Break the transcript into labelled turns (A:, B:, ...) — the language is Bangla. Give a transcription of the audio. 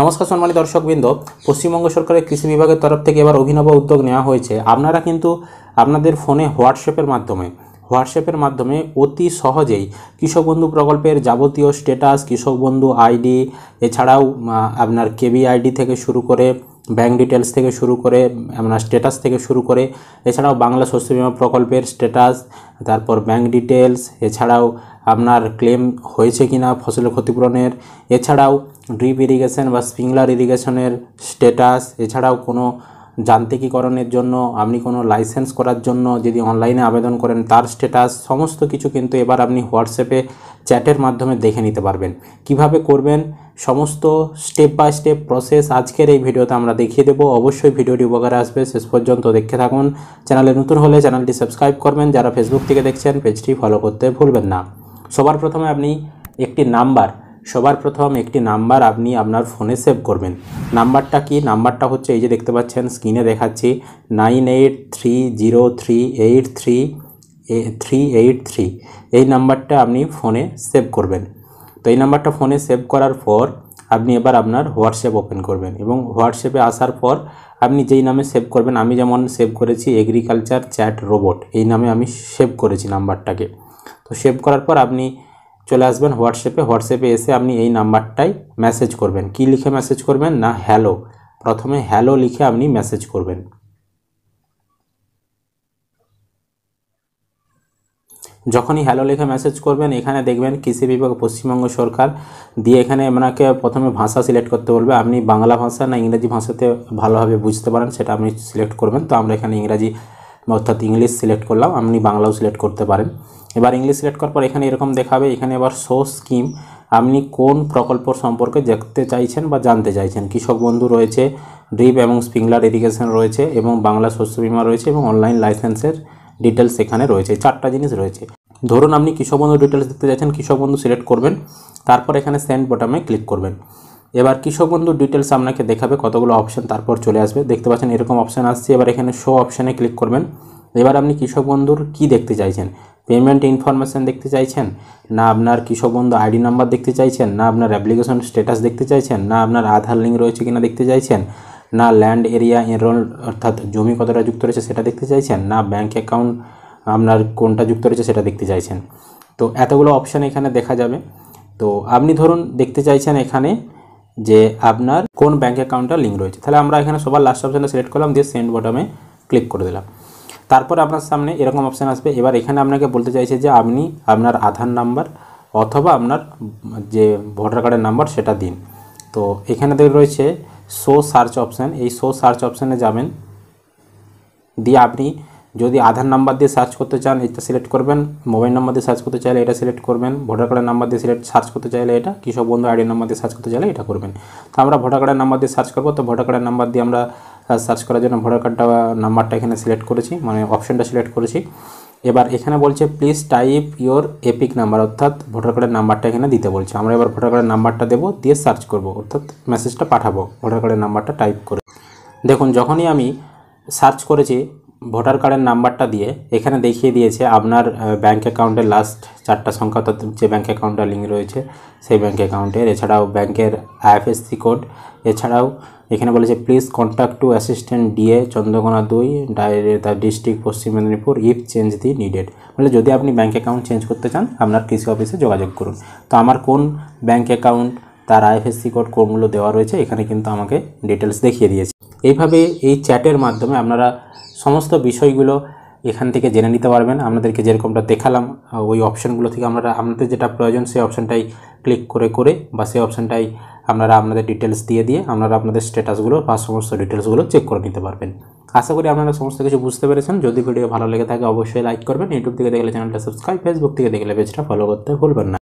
A: নমস্কার সম্মানিত দর্শকবৃন্দ পশ্চিমবঙ্গ সরকারের কৃষি বিভাগের তরফ থেকে এবার অভিনব উদ্যোগ নেওয়া হয়েছে আপনারা কিন্তু আপনাদের ফোনে হোয়াটসঅ্যাপের মাধ্যমে হোয়াটসঅ্যাপের মাধ্যমে অতি সহজেই কৃষক বন্ধু প্রকল্পের যাবতীয় স্ট্যাটাস কৃষক বন্ধু আইডি এছাড়াও আপনার কেবি আইডি থেকে শুরু করে ব্যাঙ্ক ডিটেলস থেকে শুরু করে আপনার স্ট্যাটাস থেকে শুরু করে এছাড়াও বাংলা শস্য বিমা প্রকল্পের স্ট্যাটাস তারপর ব্যাঙ্ক ডিটেলস এছাড়াও আপনার ক্লেম হয়েছে কি না ফসলের ক্ষতিপূরণের এছাড়াও ড্রিপ ইরিগেশন বা স্প্রিংলার ইরিগেশনের স্ট্যাটাস এছাড়াও কোনো যান্ত্রিকীকরণের জন্য আপনি কোনো লাইসেন্স করার জন্য যদি অনলাইনে আবেদন করেন তার স্ট্যাটাস সমস্ত কিছু কিন্তু এবার আপনি হোয়াটসঅ্যাপে চ্যাটের মাধ্যমে দেখে নিতে পারবেন কিভাবে করবেন সমস্ত স্টেপ বাই স্টেপ প্রসেস আজকের এই ভিডিওতে আমরা দেখিয়ে দেবো অবশ্যই ভিডিওটি উপকারে আসবে শেষ পর্যন্ত দেখে থাকুন চ্যানেলে নতুন হলে চ্যানেলটি সাবস্ক্রাইব করবেন যারা ফেসবুক থেকে দেখছেন পেজটি ফলো করতে ভুলবেন না সবার প্রথমে আপনি একটি নাম্বার সবার প্রথম একটি নাম্বার আপনি আপনার ফোনে সেভ করবেন নাম্বারটা কি নাম্বারটা হচ্ছে এই যে দেখতে পাচ্ছেন স্ক্রিনে দেখাচ্ছি nine eight three zero three eight three three eight three এই নাম্বারটা আপনি ফোনে সেভ করবেন তো এই নাম্বারটা ফোনে সেভ করার পর আপনি এবার আপনার হোয়াটসঅ্যাপ ওপেন করবেন এবং হোয়াটসঅ্যাপে আসার পর আপনি যেই নামে সেভ করবেন আমি যেমন সেভ করেছি এগ্রিকালচার চ্যাট রোবট এই নামে আমি সেভ করেছি নাম্বারটাকে তো সেভ করার পর আপনি চলে আসবেন হোয়াটসঅ্যাপে হোয়াটসঅ্যাপে এসে আপনি এই নাম্বারটাই মেসেজ করবেন কি লিখে মেসেজ করবেন না হ্যালো প্রথমে হ্যালো লিখে আপনি মেসেজ করবেন যখনই হ্যালো লিখে মেসেজ করবেন এখানে দেখবেন কৃষি বিভাগ পশ্চিমবঙ্গ সরকার দিয়ে এখানে আপনাকে প্রথমে ভাষা সিলেক্ট করতে বলবে আপনি বাংলা ভাষা না ইংরাজি ভাষাতে ভালোভাবে বুঝতে পারেন সেটা আপনি সিলেক্ট করবেন তো আমরা এখানে ইংরাজি অর্থাৎ ইংলিশ সিলেক্ট করলাম আপনি বাংলাও সিলেক্ট করতে পারেন এবার ইংলিশ সিলেক্ট করার পর এখানে এরকম দেখাবে এখানে এবার শো স্কিম আপনি কোন প্রকল্প সম্পর্কে দেখতে চাইছেন বা জানতে চাইছেন কৃষক বন্ধু রয়েছে ড্রিপ এবং স্প্রিংলার ইরিগেশন রয়েছে এবং বাংলা শস্য বিমা রয়েছে এবং অনলাইন লাইসেন্সের ডিটেলস এখানে রয়েছে চারটা জিনিস রয়েছে ধরুন আপনি কৃষক বন্ধু ডিটেলস দেখতে চাইছেন কৃষক বন্ধু সিলেক্ট করবেন তারপর এখানে সেন্ড বটামে ক্লিক করবেন এবার কৃষক বন্ধু ডিটেলস আপনাকে দেখাবে কতগুলো অপশান তারপর চলে আসবে দেখতে পাচ্ছেন এরকম অপশান আসছে এবার এখানে শো অপশানে ক্লিক করবেন এবার আপনি কৃষক বন্ধুর কী দেখতে চাইছেন পেমেন্ট ইনফরমেশান দেখতে চাইছেন না আপনার কৃষক বন্ধু আইডি নাম্বার দেখতে চাইছেন না আপনার অ্যাপ্লিকেশন স্টেটাস দেখতে চাইছেন না আপনার আধার লিঙ্ক রয়েছে কিনা দেখতে চাইছেন না ল্যান্ড এরিয়া এনরোল অর্থাৎ জমি কতটা যুক্ত রয়েছে সেটা দেখতে চাইছেন না ব্যাঙ্ক অ্যাকাউন্ট আপনার কোনটা যুক্ত রয়েছে সেটা দেখতে চাইছেন তো এতগুলো অপশান এখানে দেখা যাবে তো আপনি ধরুন দেখতে চাইছেন এখানে যে আপনার কোন ব্যাঙ্ক অ্যাকাউন্টটা লিঙ্ক রয়েছে তাহলে আমরা এখানে সবার লাস্ট অপশানটা সিলেক্ট করলাম দিয়ে সেন্ড বটমে ক্লিক করে দিলাম তারপর আপনার সামনে এরকম অপশান আসবে এবার এখানে আপনাকে বলতে চাইছে যে আপনি আপনার আধার নাম্বার অথবা আপনার যে ভোটার কার্ডের নাম্বার সেটা দিন তো এখানে রয়েছে শো সার্চ অপশান এই শো সার্চ অপশানে যাবেন দিয়ে আপনি যদি আধার নাম্বার দিয়ে সার্চ করতে চান এটা সিলেক্ট করবেন মোবাইল নাম্বার দিয়ে সার্চ করতে চাইলে এটা সিলেক্ট করবেন ভোটার কার্ডের নাম্বার দিয়ে সিলেক্ট সার্চ করতে চাইলে এটা কৃষক বন্ধু আইডি নাম্বার দিয়ে সার্চ করতে চাইলে এটা করবেন তো আমরা ভোটার কার্ডের নাম্বার দিয়ে সার্চ করবো তো ভোটার কার্ডের নাম্বার দিয়ে আমরা সার্চ করার জন্য ভোটার কার্ডটা নাম্বারটা এখানে সিলেক্ট করেছি মানে অপশনটা সিলেক্ট করেছি এবার এখানে বলছে please type your EPIC number অর্থাৎ ভোটার কার্ডের নাম্বারটা এখানে দিতে বলছে আমরা এবার ভোটার কার্ডের নাম্বারটা দেবো দিয়ে সার্চ করব অর্থাৎ মেসেজটা পাঠাবো ভোটার কার্ডের নাম্বারটা টাইপ করে দেখুন যখনই আমি সার্চ করেছি ভোটার কার্ডের নাম্বারটা দিয়ে এখানে দেখিয়ে দিয়েছে আপনার ব্যাঙ্ক অ্যাকাউন্টের লাস্ট চারটা সংখ্যা অর্থাৎ যে ব্যাঙ্ক অ্যাকাউন্টটা লিঙ্ক রয়েছে সেই ব্যাঙ্ক অ্যাকাউন্টের এছাড়াও ব্যাঙ্কের আইএফএসসি কোড এছাড়াও এখানে বলেছে please contact to assistant DA Chandrakona দুই the district Paschim Medinipur if change the needed বলে যদি আপনি ব্যাঙ্ক অ্যাকাউন্ট চেঞ্জ করতে চান আপনার কৃষি অফিসে যোগাযোগ করুন তো আমার কোন ব্যাঙ্ক অ্যাকাউন্ট তার আইএফএসসি কোড কোনগুলো দেওয়া রয়েছে এখানে কিন্তু আমাকে ডিটেলস দেখিয়ে দিয়েছে এইভাবে এই চ্যাটের মাধ্যমে আপনারা সমস্ত বিষয়গুলো এখান থেকে জেনে নিতে পারবেন আপনাদেরকে যেরকমটা দেখালাম ওই অপশানগুলো থেকে আমরা আপনাদের যেটা প্রয়োজন সেই অপশানটাই ক্লিক করে করে বা সেই অপশানটাই আপনারা আপনাদের ডিটেলস দিয়ে দিয়ে আপনারা আপনাদের স্ট্যাটাসগুলো বা সমস্ত ডিটেলসগুলো চেক করে নিতে পারবেন আশা করি আপনারা সমস্ত কিছু বুঝতে পেরেছেন যদি ভিডিও ভালো লেগে থাকে অবশ্যই লাইক করবেন ইউটিউব থেকে দেখলে চ্যানেলটা সাবস্ক্রাইব ফেসবুক থেকে দেখলে পেজটা ফলো করতে ভুলবেন না